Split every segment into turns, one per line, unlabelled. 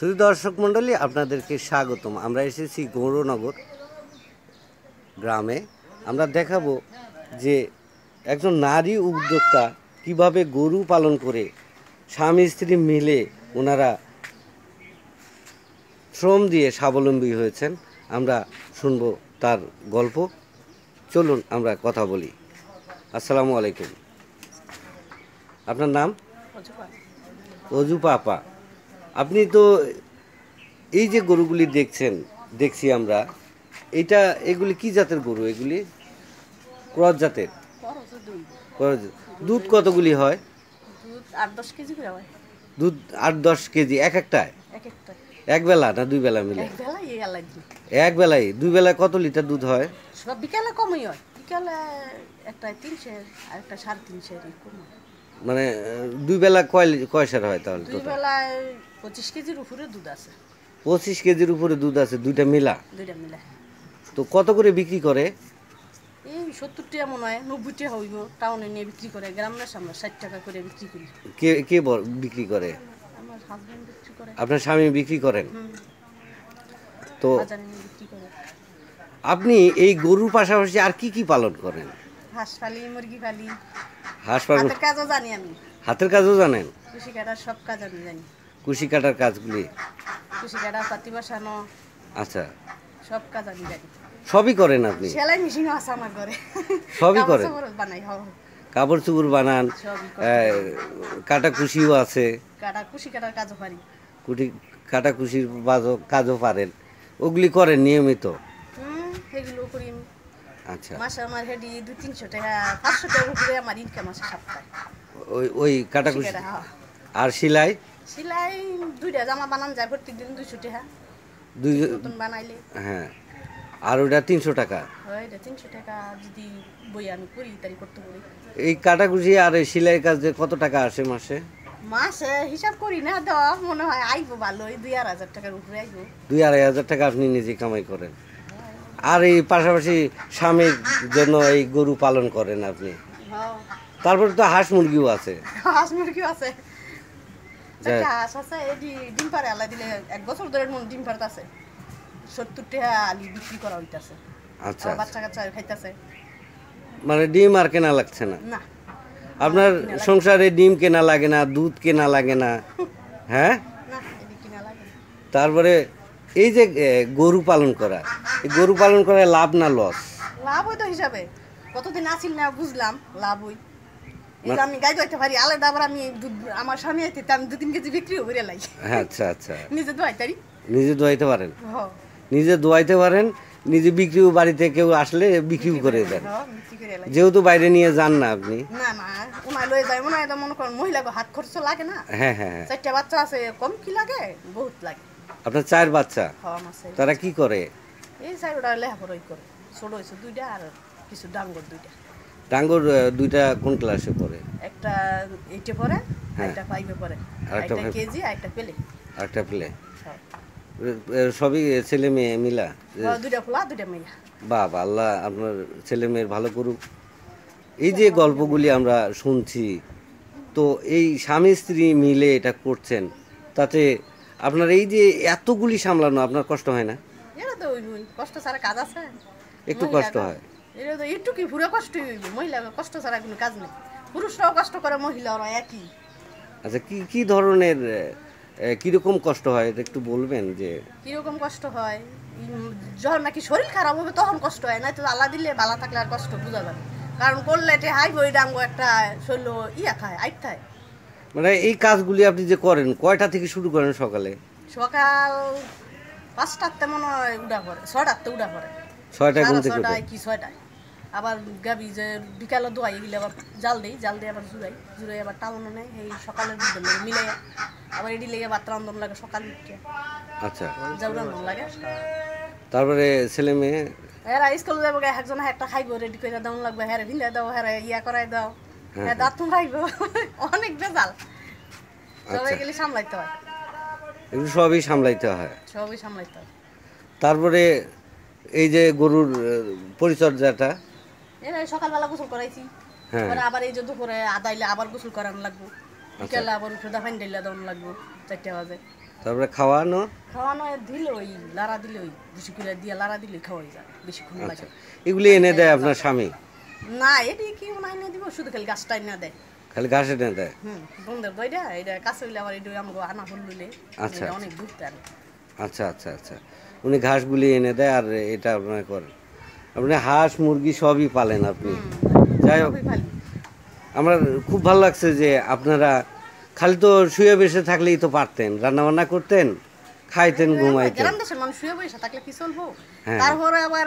শুধু দর্শক মণ্ডলী আপনাদেরকে স্বাগতম আমরা এসেছি গৌরনগর গ্রামে আমরা দেখাবো যে একজন নারী উদ্যোক্তা কিভাবে গরু পালন করে স্বামী স্ত্রী মিলে ওনারা শ্রম দিয়ে স্বাবলম্বী হয়েছেন আমরা শুনবো তার গল্প চলুন আমরা কথা বলি আসসালামু আলাইকুম আপনার নাম অজু পাপা আপনি তো এই যে গরুগুলি দেখছেন দেখছি আমরা এটা এগুলি কি জাতের গরু এগুলি ক্রস জাতের দুধ কতগুলি হয় দুধ আট দশ কেজি এক একটায় এক বেলা না দুই বেলা মিলে এক বেলায় দুই বেলা কত লিটার দুধ হয়
সব বিকালে কমই হয় বিকালে একটা তিনশো আর একটা সাড়ে তিনশো
মানে দুই বেলা কয় কয় সার হয় তাহলে দুই
বেলায় পঁচিশ কেজির উপরে দুধ আছে
পঁচিশ কেজির উপরে দুধ আছে দুইটা মিলা
দুইটা মিলা হ্যাঁ।
তো কত করে বিক্রি করে
এই সত্তর টাকা মনে হয় নব্বই টাকা হইব টাউনে নিয়ে বিক্রি করে গ্রামের সামনে ষাট টাকা করে বিক্রি করি
কে কে বিক্রি করে
আমার হাজবেন্ড বিক্রি করে
আপনার স্বামী বিক্রি করেন তো আপনি এই গরুর পাশাপাশি আর কি কি পালন করেন
হাঁস পালি মুরগি পালি হাঁস পালন কাজও জানি আমি
হাতের কাজও জানেন
কৃষি কাটার সব কাজ আমি জানি
কুশি কাটার কাজগুলি
কুশি কাটা পাতি বসানো আচ্ছা সব কাজ আমি জানি
সবই করেন আপনি সেলাই
মেশিন আছে আমার ঘরে সবই করেন বানাই হ্যাঁ, হ্যাঁ।
কাপড় চুপড় বানান কাটা কুশিও আছে
কাটা কুশি কাটার কাজও পারি
কুটি কাটা কুশির বাজো কাজও পারেন ওগুলি করেন নিয়মিত সেগুলো করি আচ্ছা মাসে
আমার হেডি দুই তিনশো টাকা পাঁচশো টাকা করে আমার ইনকাম আছে সপ্তাহে
ওই ওই কাটা কুশি হ্যাঁ। আর সেলাই
সেলাই দুইটা জামা বানান যায় প্রত্যেকদিন দুইশো টাকা দুই হ্যাঁ? নতুন বানাইলে
হ্যাঁ আর ওটা তিনশো টাকা
তিনশো টাকা যদি বই আমি করি তাই করতে পারি
এই কাটাকুচি আর এই কাজে কত টাকা আসে মাসে
মাসে হিসাব করি না মনে হয় আইবো ওই দুই আড়াই হাজার টাকার উপরে আইবো
দুই আড়াই হাজার টাকা আপনি নিজে কামাই করেন আর এই পাশাপাশি স্বামীর জন্য এই গরু পালন করেন আপনি হ্যাঁ। তারপরে তো হাঁস মুরগিও আছে
হাঁস মুরগিও আছে ডিম দিলে এক বছর ধরে ডিম আছে বিক্রি করা হইতাছে আচ্ছা, আচ্ছা। খাইতাছে
মানে ডিম আর কেনা লাগছে না না আপনার সংসারে ডিম কেনা লাগে না দুধ কেনা লাগে না হ্যাঁ তারপরে এই যে গরু পালন করা গরু পালন করা লাভ না লস
লাভ হয়তো হিসাবে কতদিন আছিল না বুঝলাম লাভ হয় মানে- আমি পারি আলাদা আবার আমি আমার স্বামী আমি দু তিন কেজি হ্যাঁ, আচ্ছা আচ্ছা নিজে পারি
নিজে ধোয়াইতে পারেন নিজে পারেন নিজে বিক্রিও বাড়িতে কেউ আসলে বিক্রিও করে যেহেতু বাইরে নিয়ে যান না আপনি
না না যায় তো মনে করেন মহিলাকে হাত লাগে না হ্যাঁ হ্যাঁ, হ্যাঁ। বাচ্চা আছে কম কি লাগে বহুত লাগে
আপনার চার বাচ্চা তারা কি করে
এই চারটা দুইটা আর কিছু ডাঙ্গর দুইটা
টাঙ্গুর দুইটা কোন ক্লাসে পড়ে
একটা এইটে পড়ে হ্যাঁ। একটা ফাইভে পড়ে একটা কেজি একটা প্লে একটা প্লে হ্যাঁ।
সবই ছেলে মেয়ে মিলা
দুইটা ফলা দুইটা মেয়ে
বাবা আল্লাহ আপনার ছেলে মেয়ের ভালো করুক এই যে গল্পগুলি আমরা শুনছি তো এই স্বামী স্ত্রী মিলে এটা করছেন তাতে আপনার এই যে এতগুলি সামলানো আপনার কষ্ট হয় না
কষ্ট ছাড়া কাজ আছে
একটু কষ্ট হয়
এটা তো একটু কি পুরো কষ্টই হইব মহিলা কষ্ট ছাড়া কোনো কাজ নেই পুরুষরাও কষ্ট করে মহিলারা একই
আচ্ছা কি কি ধরনের কিরকম কষ্ট হয় একটু বলবেন যে
কিরকম কষ্ট হয় যখন নাকি শরীর খারাপ হবে তখন কষ্ট হয় না তো আলা দিলে বালা থাকলে আর কষ্ট বোঝা যাবে কারণ করলে এটা হাই বই ডাঙ্গ একটা শৈল ইয়া খায় আইট খায়
মানে এই কাজগুলি আপনি যে করেন কয়টা থেকে শুরু করেন সকালে
সকাল পাঁচটার তেমন উড়া পড়ে ছটার তো উড়া পড়ে
ছয়টা ঘুম থেকে ছয়টা কি
ছয়টায় আবার গাবি যে বিকালে দোয়াই গেলে আবার জাল দিই জাল দিয়ে আবার জুড়াই জুড়াই আবার টাউনে নেয় সেই সকালের দুধের লাগে মানে মিলাই আবার এটি লেগে বাত্রা আন্দোলন লাগে সকাল উঠে
আচ্ছা জাল আন্দোলন লাগে তারপরে ছেলে মেয়ে
হ্যাঁ স্কুল যাবো একজন একটা খাইবো রেডি করে দাও লাগবে হ্যাঁ ভিলে দাও হ্যাঁ ইয়া করাই দাও হ্যাঁ দাঁত খাইবো অনেক বেজাল আচ্ছা। সবাই গেলে সামলাইতে হয়
এগুলো সবই সামলাইতে হয়
সবই সামলাইতে হয়
তারপরে এই যে গরুর পরিচর্যাটা
এই সকালবেলা গোসল করাইছি পরে হ্যাঁ। আবার এই যে দুপুরে আদাইলে আবার গোসল করানো লাগবো
আচ্ছা। বিকেলে
আবার উঠে দাফাইন ডাইলে দেওয়ানো লাগবো চারটে বাজে
তারপরে খাওয়ানো
খাওয়ানো দিলে ওই লাড়া দিলে ওই বেশি করে দিয়ে লাড়া দিলে খাওয়াই যায় বেশিক্ষণ আচ্ছা। লাগে
এগুলি এনে দেয় আপনার স্বামী
না এটি কি এনে দিব শুধু খালি গাছটা এনে দেয়
খালি ঘাস এনে দেয়
হুম বন্ধের দইটা এটা কাছে হইলে আবার এটা আমাকে আনা হলুলে
আচ্ছা, আচ্ছা অনেক দূর আচ্ছা আচ্ছা আচ্ছা উনি ঘাসগুলি এনে দেয় আর এটা আপনার করেন আপনি হাঁস মুরগি সবই পালেন আপনি যাই হোক আমার খুব ভালো লাগছে যে আপনারা খালি তো শুয়ে বসে থাকলেই তো পারতেন রান্নাবান্না করতেন খাইতেন হ্যাঁ, ঘুমাইতেন
মানুষ শুয়ে থাকলে কি চলবো হ্যাঁ। তারপরে আবার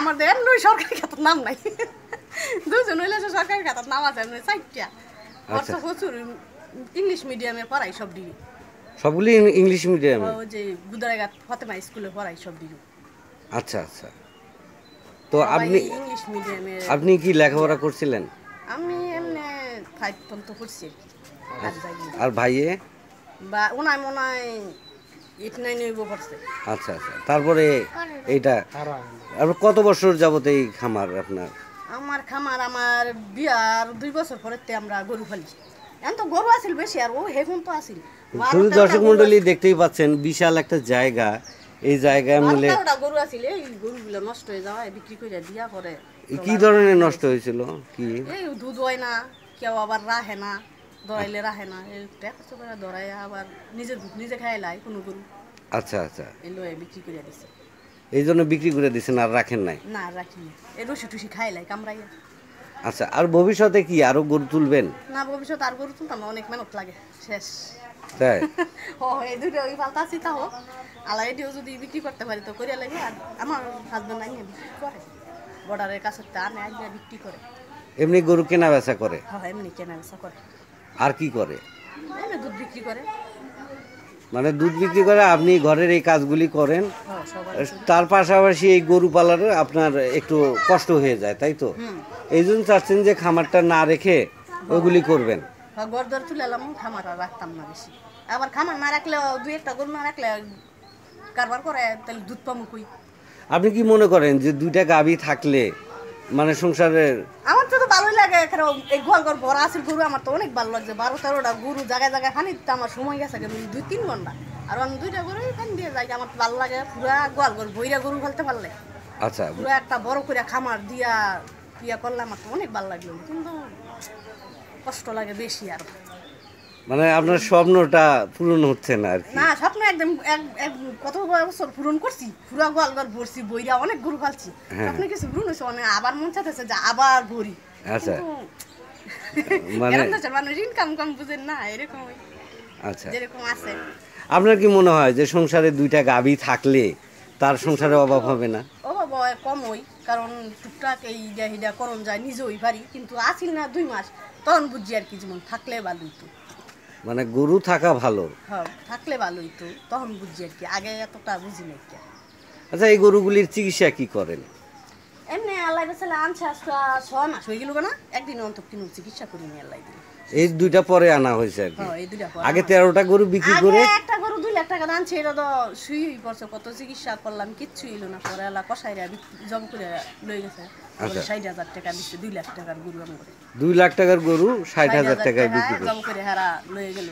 আমার সরকারি নাম নাই দুজন সরকারি খাতার নাম আছে আচ্ছা। প্রচুর ইংলিশ মিডিয়ামে পড়াই
সবগুলি ইংলিশ মিডিয়ামে ওই
যে স্কুলে পড়াই
আচ্ছা আচ্ছা তো আপনি আপনি কি লেখাপড়া করছিলেন
আমি এমনি ফাইভ পর্যন্ত করছি আর ভাইয়ে বা ওনায় মনায় এইট নাইন করছে
আচ্ছা আচ্ছা তারপরে এইটা আর কত বছর যাবত এই খামার আপনার
আমার খামার আমার বিয়ার দুই বছর পরেতে আমরা গরু ফালি এখন তো গরু আছিল বেশি আর ও হেগুন তো আছিল দর্শক মন্ডলী
দেখতেই পাচ্ছেন বিশাল একটা জায়গা এই জায়গায় মিলে
গরু আছিল এই গরুগুলো নষ্ট হয়ে যাওয়ায় বিক্রি করে দিয়া করে
কি ধরনের নষ্ট হয়েছিল কি
এই দুধ হয় না কেউ আবার রাহে না ধরাইলে রাহে না এই টাকা করে ধরাই আবার নিজের দুধ নিজে খাই লাই কোনো গরু আচ্ছা আচ্ছা এই লয়ে বিক্রি করে দিছে
এই জন্য বিক্রি করে দিছেন আর রাখেন নাই
না রাখি না এই রসি টুসি খাই লাই কামড়াইয়া
আচ্ছা আর ভবিষ্যতে কি আরো গরু তুলবেন
না ভবিষ্যতে আর গরু তুলতাম অনেক মেহনত লাগে শেষ এমনি
গরু কেনা বেচা করে আর কি করে দুধ বিক্রি করে মানে দুধ বিক্রি করে আপনি ঘরের এই কাজগুলি করেন তার পাশাপাশি এই গরু পালার আপনার একটু কষ্ট হয়ে যায় তাই তো এই জন্য চাচ্ছেন যে খামারটা না রেখে ওগুলি করবেন
গর হ্যাঁ, ধরে তুলে এলাম খামার আর রাখতাম না বেশি আবার খামার না রাখলে দু একটা গরু না রাখলে কারবার করে তাহলে দুধ পামু কই
আপনি কি মনে করেন যে দুইটা গাভী থাকলে মানে সংসারের
আমার তো ভালোই লাগে এই গোয়ালঘর বড় আছে গরু আমার তো অনেক ভালো লাগছে বারো তেরোটা গরু জায়গায় জায়গায় খানি তো আমার সময় গেছে দুই তিন ঘন্টা আর আমি দুইটা গরু এখান দিয়ে যাই আমার ভালো লাগে গোয়াল গোয়ালঘর বইরা গরু ফেলতে ভালো লাগে আচ্ছা পুরো একটা বড় করে খামার দিয়া ইয়া করলে আমার তো অনেক ভালো লাগলো কিন্তু কষ্ট লাগে বেশি আর
মানে আপনার স্বপ্নটা পূরণ হচ্ছে না আর কি
না স্বপ্ন একদম কত বছর পূরণ করছি পুরা গোয়াল ঘর ভরছি বইরা অনেক গরু ফালছি হ্যাঁ। স্বপ্ন কিছু পূরণ হচ্ছে অনেক মানে আবার মন চাইতেছে যে আবার ভরি আচ্ছা মানে মানুষ ইনকাম কম বুঝেন না এরকম আচ্ছা যেরকম আছে
আপনার কি মনে হয় যে সংসারে দুইটা গাবি থাকলে তার সংসারে অভাব হবে না
অভাব কম হই কারণ টুকটাক এই হিডা করণ যায় নিজেই পারি কিন্তু আসিল না দুই মাস তখন বুঝি আর কি যেমন থাকলে ভালোই তো
মানে গুরু থাকা ভালো
হ্যাঁ থাকলে ভালোই তো তখন বুঝি আর কি আগে এতটা বুঝি না কি
আচ্ছা এই গরুগুলির চিকিৎসা কি করেন
এমনি আল্লাহ আনছে আসলে ছ মাস হয়ে গেল না একদিন অন্তত কিন্তু চিকিৎসা করিনি আল্লাহ দিন
এই দুইটা পরে আনা হয়েছে আর কি
হ্যাঁ, আগে
তেরোটা গরু বিক্রি করে
একটা গরু দুই লাখ টাকা দান সেটা তো শুয়ে পড়ছে কত চিকিৎসা করলাম কিচ্ছু এলো না পরে আলা কষাইরা করে লয়ে গেছে আচ্ছা। ষাট হাজার টাকা দিচ্ছে দুই লাখ টাকার
দুই লাখ টাকার গরু ষাট হাজার গেল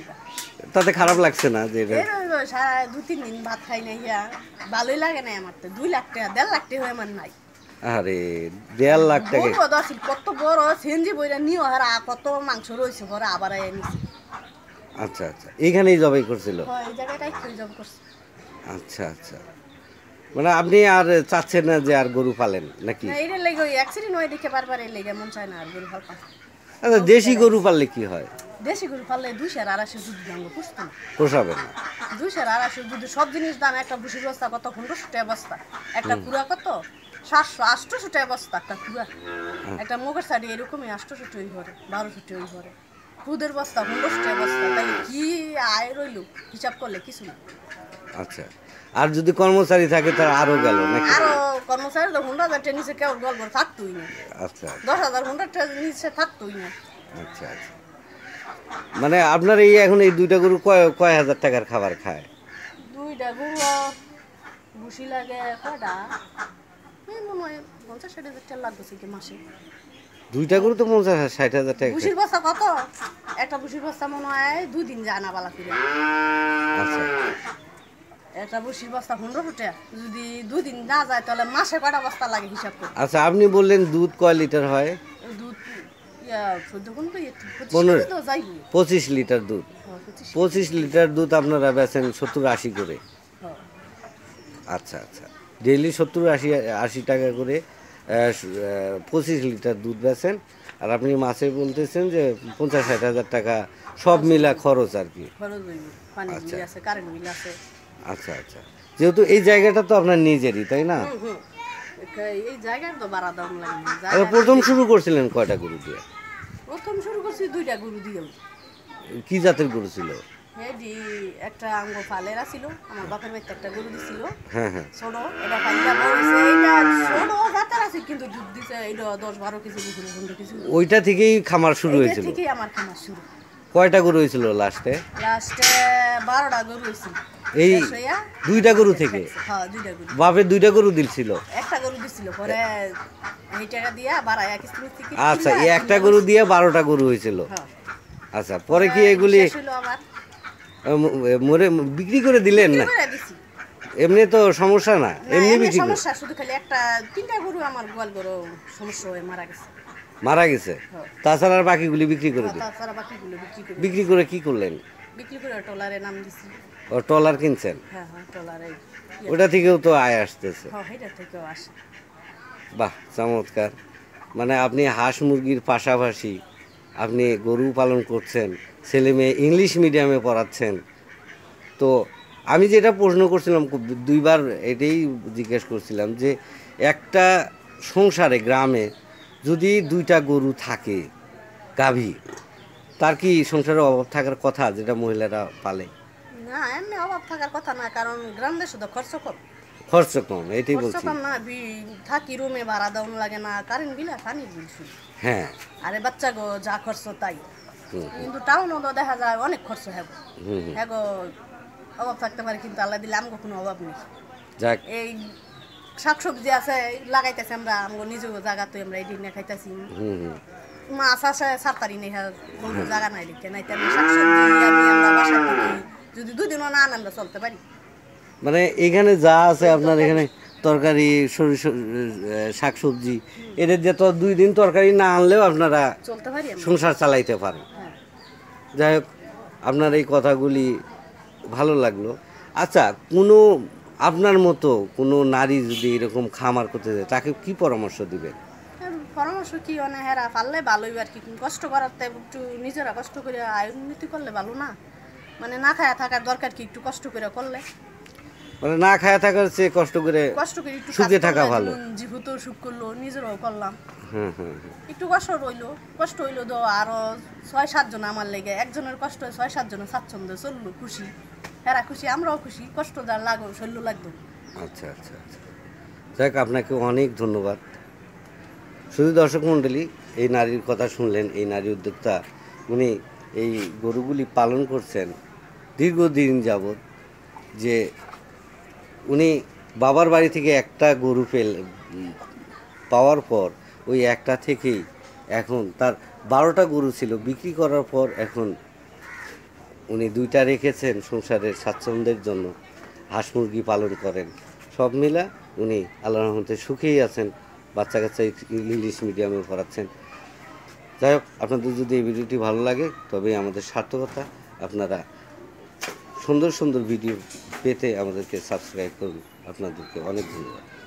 তাতে খারাপ লাগছে না যে
সারা দু তিন দিন ভাত খাই ভালোই লাগে না আমার তো দুই লাখ টাকা দেড় লাখ টাকা আমার নাই
আরে দেড় লাখ টাকা
কত বড় সেনজি বইরা নিও আর কত মাংস রয়েছে ঘরে আবার এনেছি
আচ্ছা আচ্ছা এইখানেই জবাই করছিল
হ্যাঁ, এই করছে
আচ্ছা আচ্ছা মানে আপনি আর চাচ্ছেন না যে আর গরু পালেন নাকি আচ্ছা দেশি গরু পাললে কি হয়
দেশি গরু পাললে দুইশো আড়াইশো দুধ দাম পুষতাম পোষাবে না দুইশো আড়াইশো দুধ সব জিনিস দাম একটা ভুষির বস্তা কত পনেরোশো টাকা বস্তা একটা কুড়া কত সাতশো আটশোশো টাকা বস্তা একটা খুঁড়া একটা মুখের শাড়ি এরকমই আটশোশো টই ঘরে বারোশো টই ঘরে খুদের বস্তা পনেরোশো টাকা বস্তা তাই কি আয় রইল হিসাব করলে কিছু না
আচ্ছা আর যদি কর্মচারী থাকে তার আরো গেল আরো
কর্মচারী তো হুন্ডা হাজার নিচে কেউ গল্প থাকতোই না আচ্ছা দশ হাজার হুন্ডা নিচে থাকতোই না
আচ্ছা আচ্ছা মানে আপনার এই এখন এই দুইটা গরু কয় কয় হাজার টাকার খাবার খায়
দুইটা গরু ভুসি লাগে কটা মনে হয় পঞ্চাশ ষাট হাজার টাকা লাগবে মাসে
দুইটা গরু তো পঞ্চাশ ষাট হাজার টাকা ভুসির
বস্তা কত একটা ভুসির বস্তা মনে হয় দুই দিন যায় না বালা করে আচ্ছা। একটা ভুসির বস্তা পনেরো ফুটে যদি দুই দিন না যায় তাহলে মাসে কয়টা বস্তা লাগে হিসাব করে
আচ্ছা আপনি বললেন দুধ কয় লিটার হয়
দুধ ইয়ে,
পঁচিশ লিটার দুধ হ্যাঁ, পঁচিশ লিটার দুধ আপনারা বেচেন সত্তর আশি করে হ্যাঁ। আচ্ছা আচ্ছা ডেইলি সত্তর আশি আশি টাকা করে পঁচিশ লিটার দুধ বেছেন আর আপনি মাসে বলতেছেন যে পঞ্চাশ ষাট হাজার টাকা সব মিলা খরচ আর কি আচ্ছা।, আচ্ছা আচ্ছা যেহেতু এই জায়গাটা তো আপনার নিজেরই তাই না
আচ্ছা,
প্রথম শুরু করছিলেন কয়টা গরু দিয়ে
প্রথম শুরু করছি দুইটা গরু দিয়ে
কি জাতের গরু ছিল
হেডি একটা পালেরা ছিল আমার বাপের বাড়িতে একটা গরু দিছিল হ্যাঁ, হ্যাঁ। কিন্তু দুধ দিছে কেজি কিছু ওইটা থেকেই খামার শুরু হয়েছিল আমার খামার শুরু
কয়টা গরু হয়েছিল লাস্টে
লাস্টে বারোটা গরু হয়েছিল এই
দুইটা গরু থেকে হ্যাঁ, বাপের দুইটা গরু দিছিল
একটা গরু দিছিল পরে আচ্ছা এই একটা গরু
দিয়ে বারোটা গরু হয়েছিল আচ্ছা পরে কি এগুলি মরে বিক্রি করে দিলেন না এমনি তো সমস্যা না এমনি বিক্রি সমস্যা
শুধু খালি একটা তিনটা গরু আমার গোয়াল গরু সমস্যা হয়ে মারা গেছে
মারা গেছে তাছাড়া আর বাকিগুলি বিক্রি করে দিলেন
তাছাড়া বাকিগুলো বিক্রি করে বিক্রি
করে কি করলেন
বিক্রি করে টলারে নাম দিছি
ও টলার কিনছেন
হ্যাঁ হ্যাঁ টলারে ওটা
থেকেও তো আয় আসতেছে হ্যাঁ
এটা থেকেও আসে
বাহ চমৎকার মানে আপনি হাঁস মুরগির পাশাপাশি আপনি গরু পালন করছেন ছেলে মেয়ে ইংলিশ মিডিয়ামে পড়াচ্ছেন তো আমি যেটা প্রশ্ন করছিলাম দুইবার এটাই জিজ্ঞেস করছিলাম যে একটা সংসারে গ্রামে যদি দুইটা গরু থাকে গাভী তার কি সংসারে অভাব থাকার কথা যেটা মহিলারা পালে
না এমনি অভাব থাকার কথা না কারণ গ্রামে শুধু খরচ কম
খরচ কম এটাই বলছি না
থাকি রুমে ভাড়া দাউন লাগে না কারেন্ট বিল আর বিল হ্যাঁ আরে বাচ্চা গো যা খরচ তাই কিন্তু টাউনও তো দেখা যায় অনেক খরচ হ্যাঁ হ্যাঁ অভাব থাকতে পারে কিন্তু আল্লাহ দিলে আমগো কোনো অভাব নেই যাক এই শাকসবজি আছে লাগাইতেছে আমরা আমগো নিজেও জায়গা তো আমরা এই দিন খাইতেছি মাছ আসে সারতারি নেই হ্যাঁ, জায়গা নাই লিখে নাই শাকসবজি আমরা বাসা যদি দুদিনও না আনন্দ চলতে পারি
মানে এখানে যা আছে আপনার এখানে তরকারি শাক সবজি এদের যে তো দুই দিন তরকারি না আনলেও আপনারা সংসার চালাইতে পারেন যাই হোক আপনার এই কথাগুলি ভালো লাগলো আচ্ছা কোনো আপনার মতো কোনো নারী যদি এরকম খামার করতে যায় তাকে কি পরামর্শ দিবেন
পরামর্শ কি অনে হেরা পারলে ভালোই আর কি কষ্ট করার একটু নিজেরা কষ্ট করে আয় উন্নতি করলে ভালো না মানে না খায়া থাকার দরকার কি একটু কষ্ট করে করলে
মানে না খায়া থাকার চেয়ে কষ্ট করে কষ্ট করে একটু সুখে থাকা ভালো
যেহেতু সুখ করলো নিজেরও করলাম একটু কষ্ট রইলো কষ্ট হইলো তো আরো ছয় সাতজন আমার লেগে একজনের কষ্ট ছয় সাতজন স্বাচ্ছন্দ্য চললো খুশি হেরা খুশি আমরাও খুশি কষ্ট যার লাগো শৈল্য লাগতো
আচ্ছা আচ্ছা আচ্ছা যাক আপনাকে অনেক ধন্যবাদ শুধু দর্শক মণ্ডলী এই নারীর কথা শুনলেন এই নারী উদ্যোক্তা উনি এই গরুগুলি পালন করছেন দীর্ঘদিন যাবৎ যে উনি বাবার বাড়ি থেকে একটা গরু পেল পাওয়ার পর ওই একটা থেকেই এখন তার বারোটা গরু ছিল বিক্রি করার পর এখন উনি দুইটা রেখেছেন সংসারের স্বাচ্ছন্দ্যের জন্য হাঁস মুরগি পালন করেন সব মিলা উনি আল্লাহ রহমতে সুখেই আছেন বাচ্চা কাচ্চা ইংলিশ মিডিয়ামে পড়াচ্ছেন যাই হোক আপনাদের যদি এই ভিডিওটি ভালো লাগে তবে আমাদের সার্থকতা আপনারা সুন্দর সুন্দর ভিডিও পেতে আমাদেরকে সাবস্ক্রাইব করুন আপনাদেরকে অনেক ধন্যবাদ